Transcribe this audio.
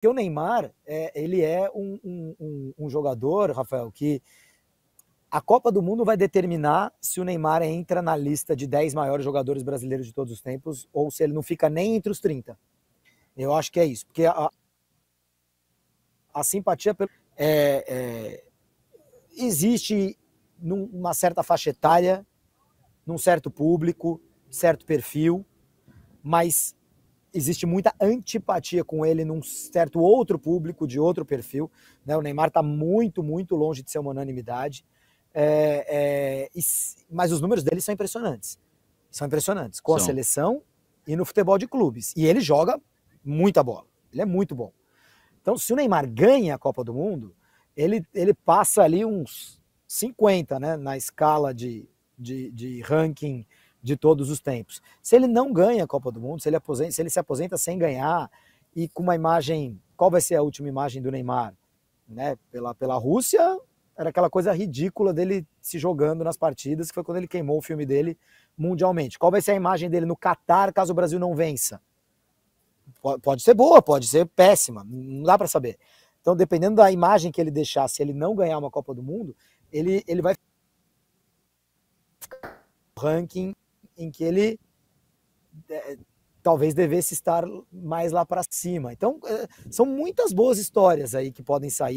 Porque o Neymar, é, ele é um, um, um, jogador, Rafael, que a Copa do Mundo vai determinar se o Neymar entra na lista de 10 maiores jogadores brasileiros de todos os tempos ou se ele não fica nem entre os 30. Eu acho que é isso. Porque a, a simpatia pelo, é, é, existe numa certa faixa etária, num certo público, certo perfil, mas existe muita antipatia com ele num certo outro público, de outro perfil. Né? O Neymar está muito, muito longe de ser uma unanimidade. É, é, e, mas os números dele são impressionantes. São impressionantes. Com são. a seleção e no futebol de clubes. E ele joga muita bola. Ele é muito bom. Então, se o Neymar ganha a Copa do Mundo, ele, ele passa ali uns 50 né, na escala de, de, de ranking de todos os tempos. Se ele não ganha a Copa do Mundo, se ele, aposenta, se ele se aposenta sem ganhar e com uma imagem, qual vai ser a última imagem do Neymar? Né? Pela, pela Rússia, era aquela coisa ridícula dele se jogando nas partidas, que foi quando ele queimou o filme dele mundialmente. Qual vai ser a imagem dele no Catar caso o Brasil não vença? Pode ser boa, pode ser péssima, não dá para saber. Então, dependendo da imagem que ele deixar, se ele não ganhar uma Copa do Mundo, ele, ele vai ranking em que ele é, talvez devesse estar mais lá para cima. Então, é, são muitas boas histórias aí que podem sair